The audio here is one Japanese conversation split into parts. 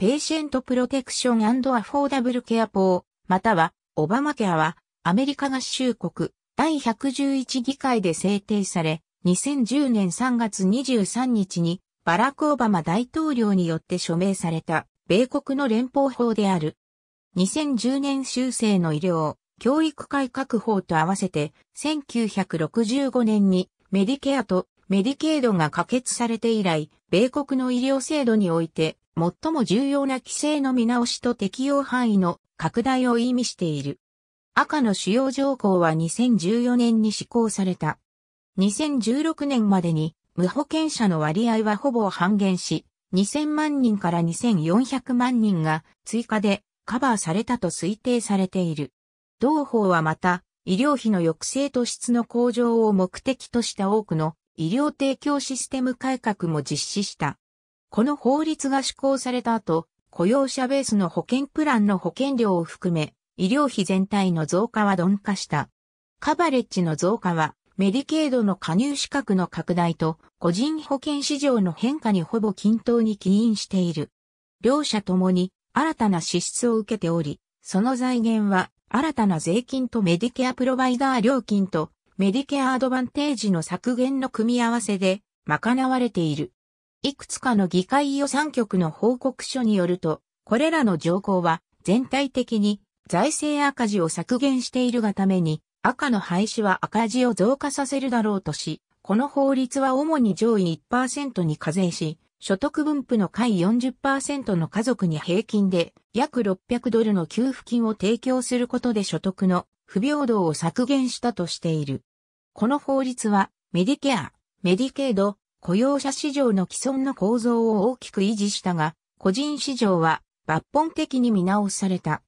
ペーシェントプロテクションアフォーダブルケア法、または、オバマケアは、アメリカ合衆国、第111議会で制定され、2010年3月23日に、バラク・オバマ大統領によって署名された、米国の連邦法である。2010年修正の医療、教育改革法と合わせて、1965年に、メディケアとメディケードが可決されて以来、米国の医療制度において、最も重要な規制の見直しと適用範囲の拡大を意味している。赤の主要条項は2014年に施行された。2016年までに無保険者の割合はほぼ半減し、2000万人から2400万人が追加でカバーされたと推定されている。同法はまた、医療費の抑制と質の向上を目的とした多くの医療提供システム改革も実施した。この法律が施行された後、雇用者ベースの保険プランの保険料を含め、医療費全体の増加は鈍化した。カバレッジの増加は、メディケードの加入資格の拡大と、個人保険市場の変化にほぼ均等に起因している。両者ともに、新たな支出を受けており、その財源は、新たな税金とメディケアプロバイダー料金と、メディケアアドバンテージの削減の組み合わせで、賄われている。いくつかの議会予算局の報告書によると、これらの条項は全体的に財政赤字を削減しているがために、赤の廃止は赤字を増加させるだろうとし、この法律は主に上位1%に課税し、所得分布の下位40%の家族に平均で約600ドルの給付金を提供することで所得の不平等を削減したとしている。この法律はメディケア、メディケード、雇用者市場の既存の構造を大きく維持したが、個人市場は抜本的に見直された。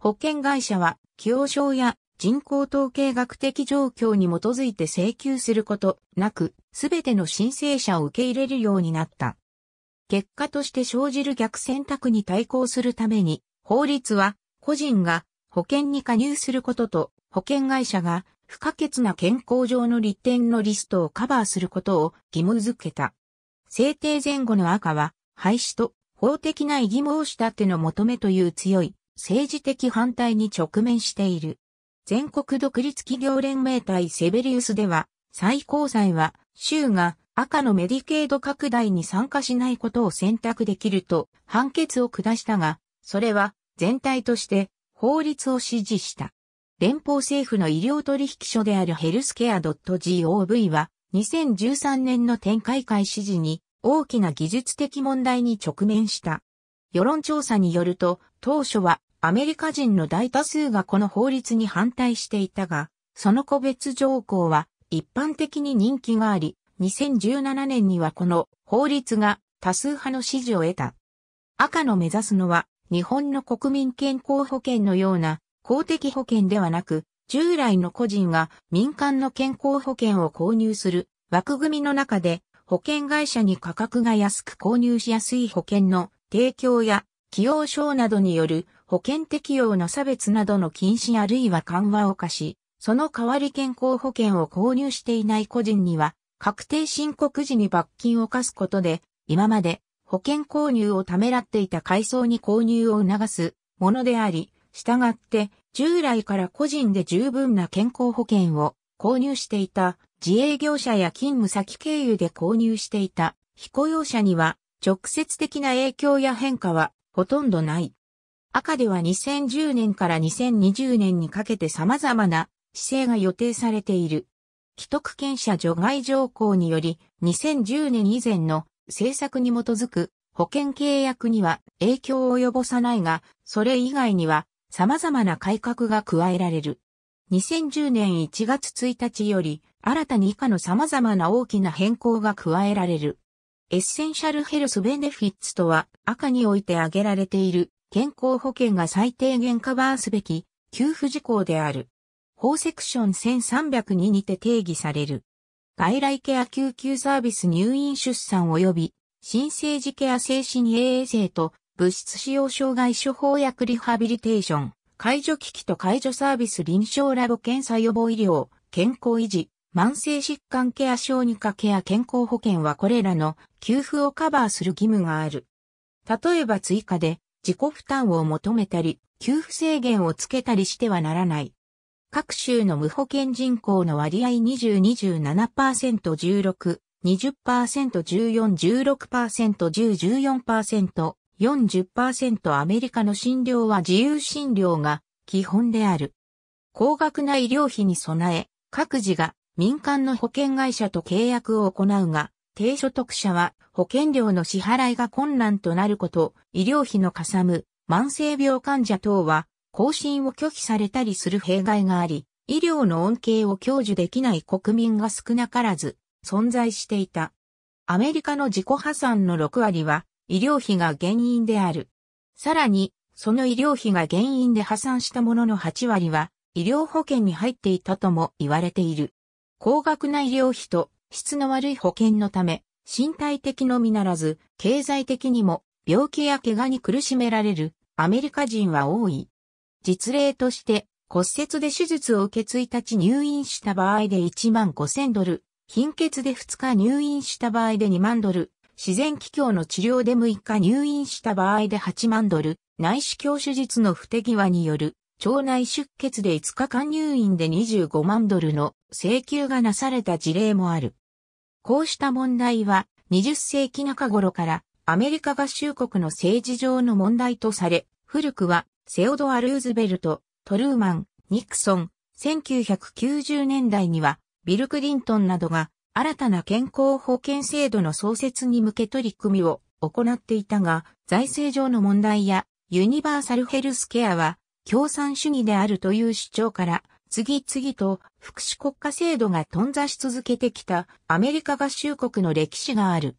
保険会社は、既往症や人口統計学的状況に基づいて請求することなく、すべての申請者を受け入れるようになった。結果として生じる逆選択に対抗するために、法律は個人が保険に加入することと保険会社が不可欠な健康上の利点のリストをカバーすることを義務付けた。制定前後の赤は、廃止と法的な異義務をしたての求めという強い政治的反対に直面している。全国独立企業連盟対セベリウスでは、最高裁は、州が赤のメディケード拡大に参加しないことを選択できると判決を下したが、それは全体として法律を支持した。連邦政府の医療取引所であるヘルスケア .gov は2013年の展開開始時に大きな技術的問題に直面した。世論調査によると当初はアメリカ人の大多数がこの法律に反対していたが、その個別条項は一般的に人気があり、2017年にはこの法律が多数派の支持を得た。赤の目指すのは日本の国民健康保険のような公的保険ではなく、従来の個人が民間の健康保険を購入する枠組みの中で保険会社に価格が安く購入しやすい保険の提供や起用症などによる保険適用の差別などの禁止あるいは緩和を課し、その代わり健康保険を購入していない個人には確定申告時に罰金を課すことで今まで保険購入をためらっていた階層に購入を促すものであり、従って、従来から個人で十分な健康保険を購入していた自営業者や勤務先経由で購入していた非雇用者には直接的な影響や変化はほとんどない。赤では2010年から2020年にかけて様々な姿勢が予定されている。既得権者除外条項により2010年以前の政策に基づく保険契約には影響を及ぼさないが、それ以外には様々な改革が加えられる。2010年1月1日より、新たに以下の様々な大きな変更が加えられる。エッセンシャルヘルスベネフィッツとは、赤において挙げられている健康保険が最低限カバーすべき、給付事項である。法セクション1302にて定義される。外来ケア救急サービス入院出産及び、新生児ケア精神衛生と物質使用障害処方薬リハビリテーション、介助機器と介助サービス臨床ラボ検査予防医療、健康維持、慢性疾患ケア小児科ケア健康保険はこれらの給付をカバーする義務がある。例えば追加で自己負担を求めたり、給付制限をつけたりしてはならない。各州の無保険人口の割合20、27%、16、20%、14、16%、10、14%、40%アメリカの診療は自由診療が基本である。高額な医療費に備え、各自が民間の保険会社と契約を行うが、低所得者は保険料の支払いが困難となること、医療費のかさむ、慢性病患者等は、更新を拒否されたりする弊害があり、医療の恩恵を享受できない国民が少なからず存在していた。アメリカの自己破産の6割は医療費が原因である。さらに、その医療費が原因で破産したものの8割は医療保険に入っていたとも言われている。高額な医療費と質の悪い保険のため、身体的のみならず、経済的にも病気や怪我に苦しめられるアメリカ人は多い。実例として、骨折で手術を受け1日入院した場合で1万5000ドル、貧血で2日入院した場合で2万ドル、自然気境の治療で6日入院した場合で8万ドル、内視鏡手術の不手際による、腸内出血で5日間入院で25万ドルの請求がなされた事例もある。こうした問題は、20世紀中頃からアメリカ合衆国の政治上の問題とされ、古くはセオドア・ルーズベルト、トルーマン、ニクソン、1990年代にはビル・クリントンなどが新たな健康保険制度の創設に向け取り組みを行っていたが、財政上の問題やユニバーサルヘルスケアは共産主義であるという主張から、次々と福祉国家制度が頓挫し続けてきたアメリカ合衆国の歴史がある。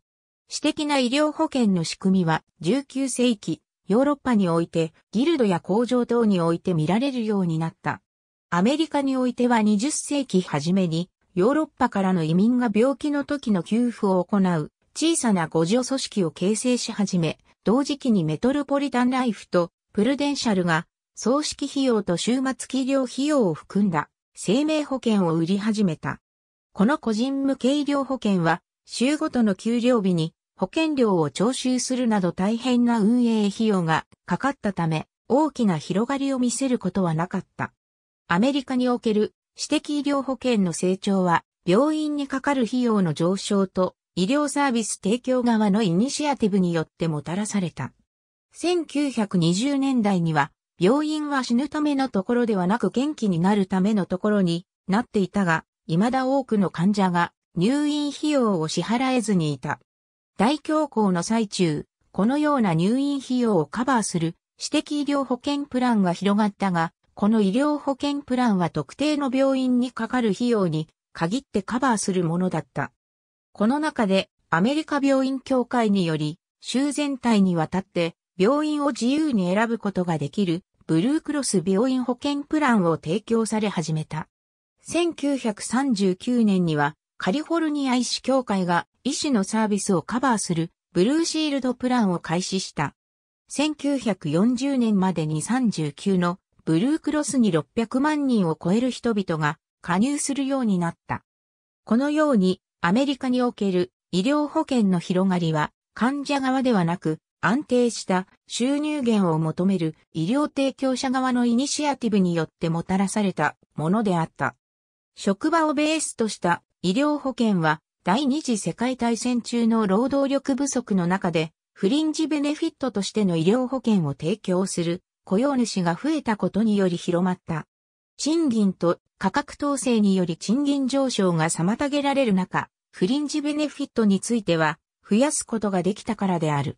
私的な医療保険の仕組みは19世紀、ヨーロッパにおいてギルドや工場等において見られるようになった。アメリカにおいては20世紀初めにヨーロッパからの移民が病気の時の給付を行う小さな互助組織を形成し始め、同時期にメトロポリタンライフとプルデンシャルが葬式費用と終末医療費用を含んだ生命保険を売り始めた。この個人向け医療保険は週ごとの給料日に保険料を徴収するなど大変な運営費用がかかったため、大きな広がりを見せることはなかった。アメリカにおける私的医療保険の成長は、病院にかかる費用の上昇と、医療サービス提供側のイニシアティブによってもたらされた。1920年代には、病院は死ぬためのところではなく元気になるためのところになっていたが、未だ多くの患者が入院費用を支払えずにいた。大恐慌の最中、このような入院費用をカバーする私的医療保険プランが広がったが、この医療保険プランは特定の病院にかかる費用に限ってカバーするものだった。この中でアメリカ病院協会により、州全体にわたって病院を自由に選ぶことができるブルークロス病院保険プランを提供され始めた。1939年にはカリフォルニア医師協会が医師のサービスをカバーするブルーシールドプランを開始した。1940年までに39のブルークロスに600万人を超える人々が加入するようになった。このようにアメリカにおける医療保険の広がりは患者側ではなく安定した収入源を求める医療提供者側のイニシアティブによってもたらされたものであった。職場をベースとした医療保険は第二次世界大戦中の労働力不足の中でフリンジベネフィットとしての医療保険を提供する雇用主が増えたことにより広まった。賃金と価格統制により賃金上昇が妨げられる中、フリンジベネフィットについては増やすことができたからである。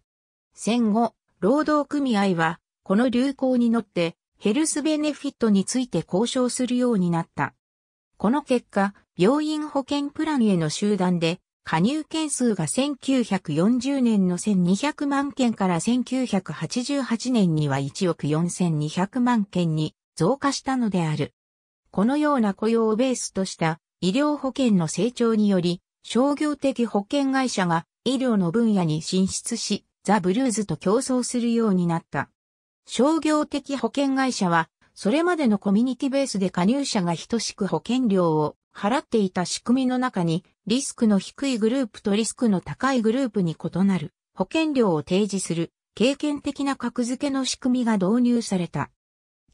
戦後、労働組合はこの流行に乗ってヘルスベネフィットについて交渉するようになった。この結果、病院保険プランへの集団で加入件数が1940年の1200万件から1988年には1億4200万件に増加したのである。このような雇用をベースとした医療保険の成長により、商業的保険会社が医療の分野に進出し、ザ・ブルーズと競争するようになった。商業的保険会社は、それまでのコミュニティベースで加入者が等しく保険料を払っていた仕組みの中に、リスクの低いグループとリスクの高いグループに異なる保険料を提示する経験的な格付けの仕組みが導入された。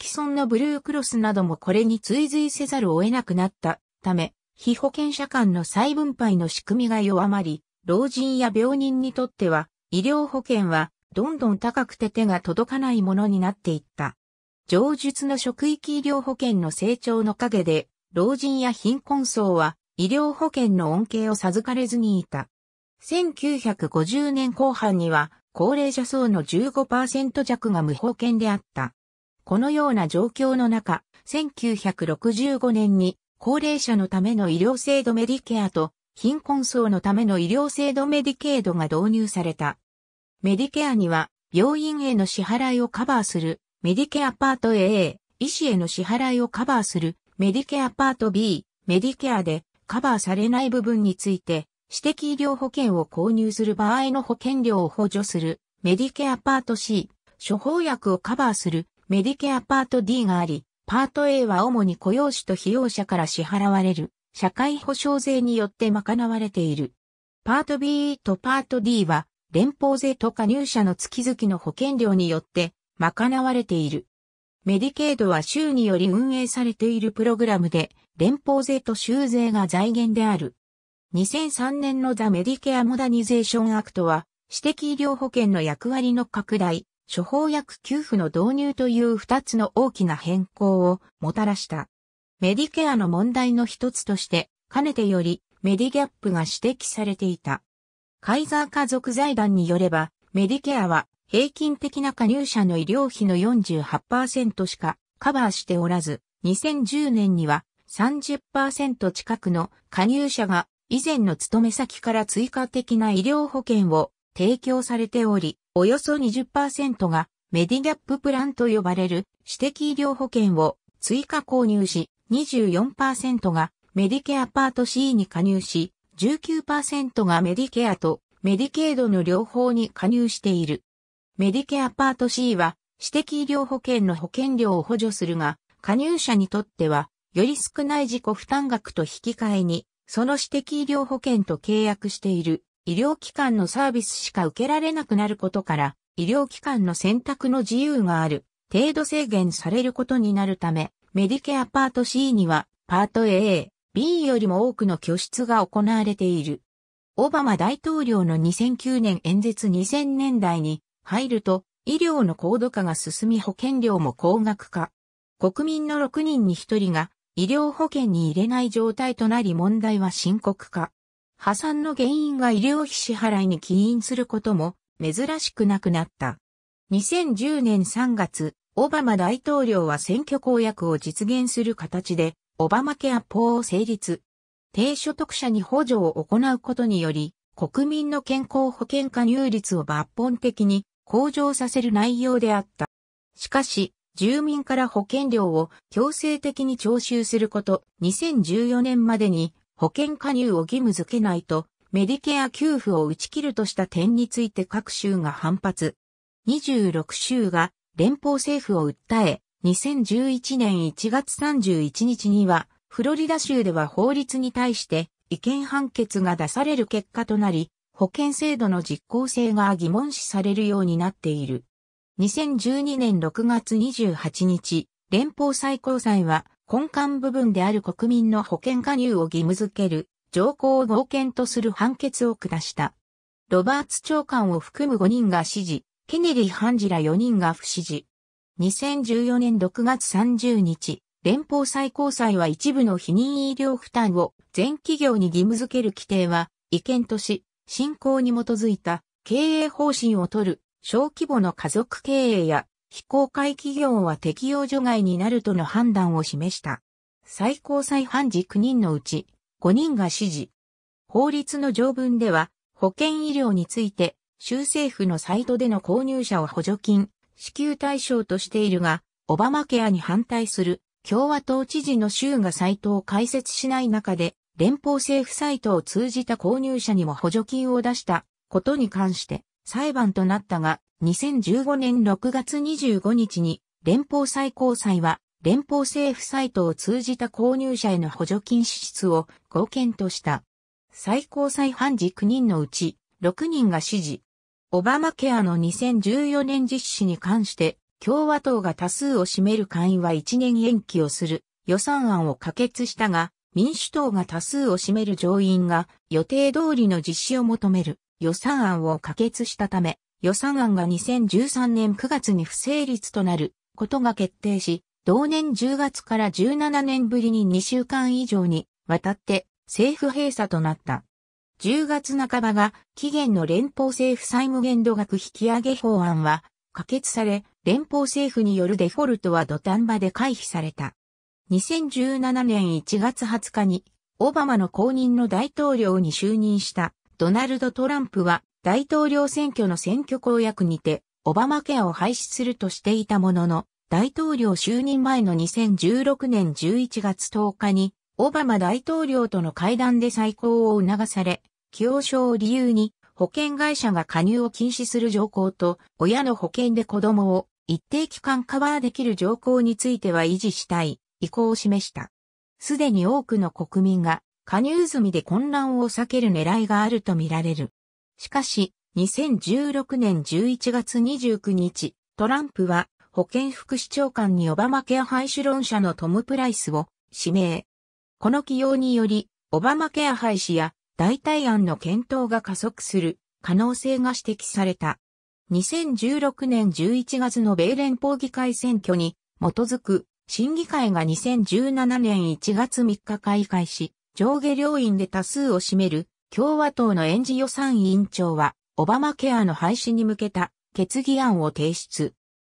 既存のブルークロスなどもこれに追随せざるを得なくなったため、非保険者間の再分配の仕組みが弱まり、老人や病人にとっては、医療保険はどんどん高くて手が届かないものになっていった。上述の職域医療保険の成長の陰で、老人や貧困層は医療保険の恩恵を授かれずにいた。1950年後半には高齢者層の15%弱が無保険であった。このような状況の中、1965年に高齢者のための医療制度メディケアと貧困層のための医療制度メディケードが導入された。メディケアには病院への支払いをカバーするメディケアパート AA、医師への支払いをカバーするメディケアパート B、メディケアでカバーされない部分について、私的医療保険を購入する場合の保険料を補助する、メディケアパート C、処方薬をカバーする、メディケアパート D があり、パート A は主に雇用主と費用者から支払われる、社会保障税によって賄われている。パート B とパート D は、連邦税と加入者の月々の保険料によって賄われている。メディケードは州により運営されているプログラムで、連邦税と州税が財源である。2003年のザ・メディケア・モダニゼーション・アクトは、私的医療保険の役割の拡大、処方薬給付の導入という二つの大きな変更をもたらした。メディケアの問題の一つとして、かねてよりメディギャップが指摘されていた。カイザー家族財団によれば、メディケアは平均的な加入者の医療費の48%しかカバーしておらず、2010年には30%近くの加入者が以前の勤め先から追加的な医療保険を提供されており、およそ20%がメディギャッププランと呼ばれる私的医療保険を追加購入し、24%がメディケアパート C に加入し、19%がメディケアとメディケードの両方に加入している。メディケアパート C は、私的医療保険の保険料を補助するが、加入者にとっては、より少ない自己負担額と引き換えに、その私的医療保険と契約している医療機関のサービスしか受けられなくなることから、医療機関の選択の自由がある、程度制限されることになるため、メディケアパート C には、パート A、B よりも多くの拠出が行われている。オバマ大統領の2009年演説2000年代に入ると、医療の高度化が進み保険料も高額化。国民の6人に1人が医療保険に入れない状態となり問題は深刻化。破産の原因が医療費支払いに起因することも珍しくなくなった。2010年3月、オバマ大統領は選挙公約を実現する形で、オバマケア法を成立。低所得者に補助を行うことにより、国民の健康保険加入率を抜本的に向上させる内容であった。しかし、住民から保険料を強制的に徴収すること、2014年までに保険加入を義務付けないと、メディケア給付を打ち切るとした点について各州が反発。26州が連邦政府を訴え、2011年1月31日には、フロリダ州では法律に対して違憲判決が出される結果となり、保険制度の実効性が疑問視されるようになっている。2012年6月28日、連邦最高裁は根幹部分である国民の保険加入を義務付ける条項を合憲とする判決を下した。ロバーツ長官を含む5人が支持、ケネリー判事ら4人が不支持。2014年6月30日、連邦最高裁は一部の否認医療負担を全企業に義務付ける規定は違憲とし、信仰に基づいた経営方針をとる小規模の家族経営や非公開企業は適用除外になるとの判断を示した。最高裁判事9人のうち5人が支持。法律の条文では保険医療について州政府のサイトでの購入者を補助金、支給対象としているが、オバマケアに反対する共和党知事の州がサイトを開設しない中で連邦政府サイトを通じた購入者にも補助金を出したことに関して裁判となったが、2015年6月25日に連邦最高裁は連邦政府サイトを通じた購入者への補助金支出を合憲とした。最高裁判事9人のうち6人が支持。オバマケアの2014年実施に関して共和党が多数を占める会員は1年延期をする予算案を可決したが、民主党が多数を占める上院が予定通りの実施を求める予算案を可決したため、予算案が2013年9月に不成立となることが決定し、同年10月から17年ぶりに2週間以上にわたって政府閉鎖となった。10月半ばが期限の連邦政府債務限度額引き上げ法案は可決され、連邦政府によるデフォルトは土壇場で回避された。2017年1月20日に、オバマの公認の大統領に就任したドナルド・トランプは、大統領選挙の選挙公約にて、オバマアを廃止するとしていたものの、大統領就任前の2016年11月10日に、オバマ大統領との会談で再考を促され、起用症を理由に、保険会社が加入を禁止する条項と、親の保険で子供を一定期間カバーできる条項については維持したい。意向を示した。すでに多くの国民が加入済みで混乱を避ける狙いがあるとみられる。しかし、2016年11月29日、トランプは保健副市長官にオバマケア廃止論者のトム・プライスを指名。この起用により、オバマケア廃止や代替案の検討が加速する可能性が指摘された。2016年11月の米連邦議会選挙に基づく審議会が2017年1月3日開会し、上下両院で多数を占める共和党の園児予算委員長は、オバマケアの廃止に向けた決議案を提出。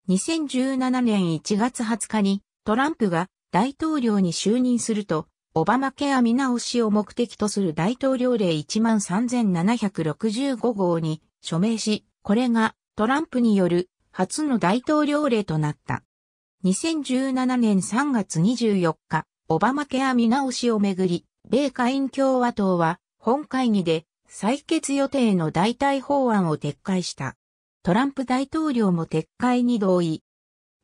2017年1月20日にトランプが大統領に就任すると、オバマケア見直しを目的とする大統領令13765号に署名し、これがトランプによる初の大統領令となった。2017年3月24日、オバマケア見直しをめぐり、米下院共和党は本会議で採決予定の代替法案を撤回した。トランプ大統領も撤回に同意。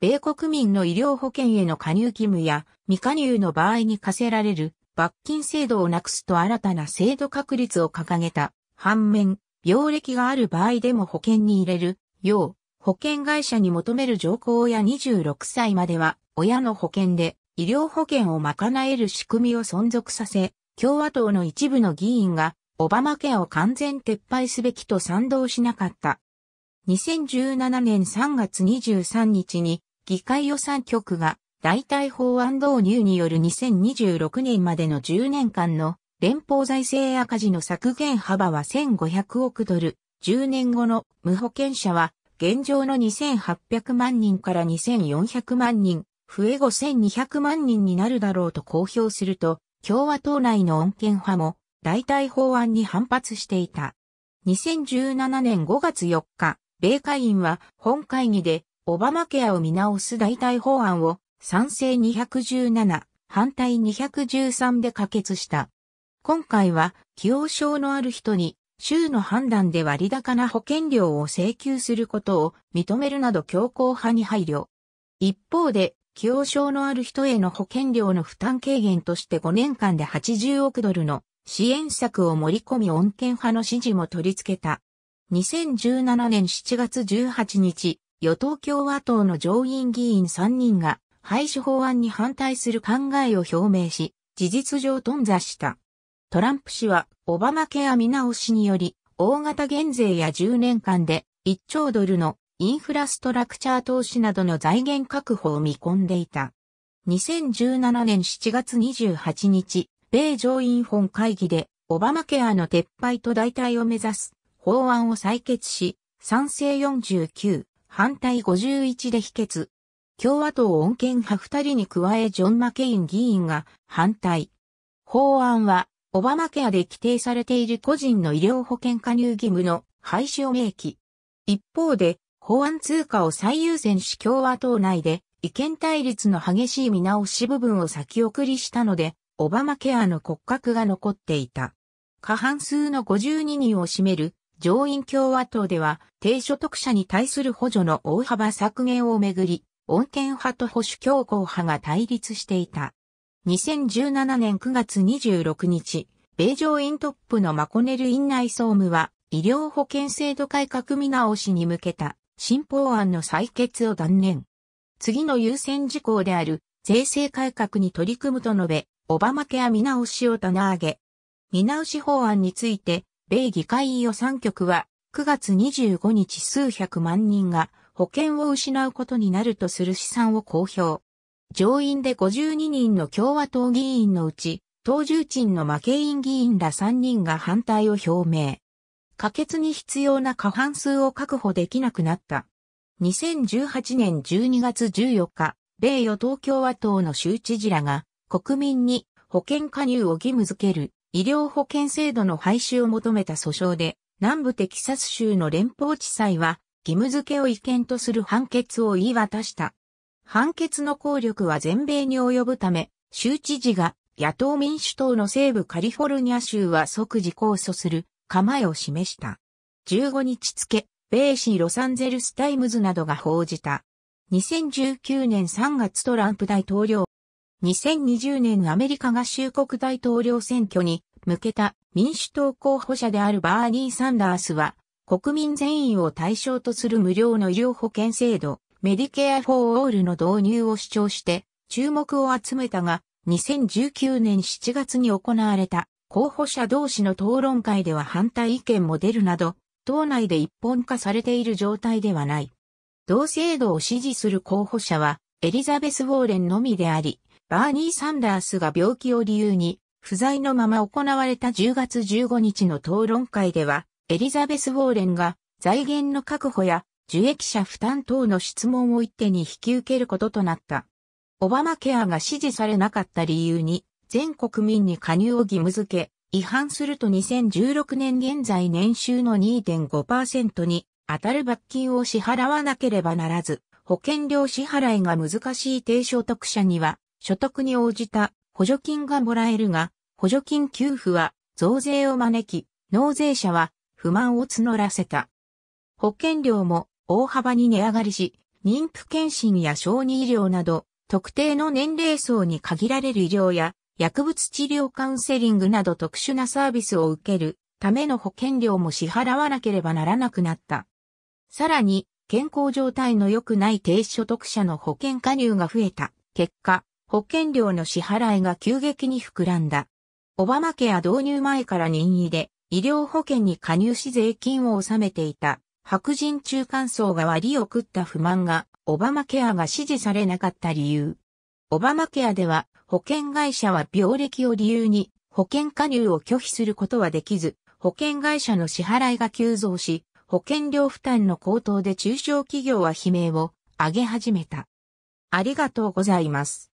米国民の医療保険への加入義務や未加入の場合に課せられる罰金制度をなくすと新たな制度確立を掲げた。反面、病歴がある場合でも保険に入れるよう保険会社に求める条項や26歳までは親の保険で医療保険を賄える仕組みを存続させ、共和党の一部の議員がオバマ家を完全撤廃すべきと賛同しなかった。2017年3月23日に議会予算局が代替法案導入による2026年までの10年間の連邦財政赤字の削減幅は1500億ドル、10年後の無保険者は現状の2800万人から2400万人、増え5200万人になるだろうと公表すると、共和党内の恩恵派も代替法案に反発していた。2017年5月4日、米会員は本会議でオバマケアを見直す代替法案を賛成217、反対213で可決した。今回は、既往症のある人に州の判断で割高な保険料を請求することを認めるなど強硬派に配慮。一方で、既往症のある人への保険料の負担軽減として5年間で80億ドルの支援策を盛り込み穏健派の支持も取り付けた。2017年7月18日、与党共和党の上院議員3人が廃止法案に反対する考えを表明し、事実上頓挫した。トランプ氏は、オバマケア見直しにより、大型減税や10年間で1兆ドルのインフラストラクチャー投資などの財源確保を見込んでいた。2017年7月28日、米上院本会議で、オバマケアの撤廃と代替を目指す法案を採決し、賛成49、反対51で否決。共和党穏健派2人に加えジョン・マケイン議員が反対。法案はオバマケアで規定されている個人の医療保険加入義務の廃止を明記。一方で、法案通過を最優先し共和党内で意見対立の激しい見直し部分を先送りしたので、オバマケアの骨格が残っていた。過半数の52人を占める上院共和党では低所得者に対する補助の大幅削減をめぐり、穏健派と保守強硬派が対立していた。2017年9月26日、米上院トップのマコネル院内総務は、医療保険制度改革見直しに向けた新法案の採決を断念。次の優先事項である税制改革に取り組むと述べ、オバマケア見直しを棚上げ。見直し法案について、米議会予算局は、9月25日数百万人が保険を失うことになるとする試算を公表。上院で52人の共和党議員のうち、党重鎮の負け員議員ら3人が反対を表明。可決に必要な過半数を確保できなくなった。2018年12月14日、米与党共和党の州知事らが国民に保険加入を義務づける医療保険制度の廃止を求めた訴訟で南部テキサス州の連邦地裁は義務づけを違憲とする判決を言い渡した。判決の効力は全米に及ぶため、州知事が野党民主党の西部カリフォルニア州は即時控訴する構えを示した。15日付、米市ロサンゼルスタイムズなどが報じた。2019年3月トランプ大統領。2020年アメリカ合衆国大統領選挙に向けた民主党候補者であるバーニー・サンダースは国民全員を対象とする無料の医療保険制度メディケア・フォー・オールの導入を主張して注目を集めたが、2019年7月に行われた候補者同士の討論会では反対意見も出るなど、党内で一本化されている状態ではない。同制度を支持する候補者は、エリザベス・ウォーレンのみであり、バーニー・サンダースが病気を理由に、不在のまま行われた10月15日の討論会では、エリザベス・ウォーレンが財源の確保や受益者負担等の質問を一手に引き受けることとなった。オバマケアが支持されなかった理由に、全国民に加入を義務付け、違反すると2016年現在年収の2.5%に当たる罰金を支払わなければならず、保険料支払いが難しい低所得者には、所得に応じた補助金がもらえるが、補助金給付は増税を招き、納税者は不満を募らせた。保険料も大幅に値上がりし、妊婦検診や小児医療など、特定の年齢層に限られる医療や、薬物治療カウンセリングなど特殊なサービスを受けるための保険料も支払わなければならなくなった。さらに、健康状態の良くない低所得者の保険加入が増えた結果、保険料の支払いが急激に膨らんだ。オバマケア導入前から任意で医療保険に加入し税金を納めていた白人中間層が割を食った不満が、オバマケアが支持されなかった理由。オバマケアでは、保険会社は病歴を理由に、保険加入を拒否することはできず、保険会社の支払いが急増し、保険料負担の高騰で中小企業は悲鳴を上げ始めた。ありがとうございます。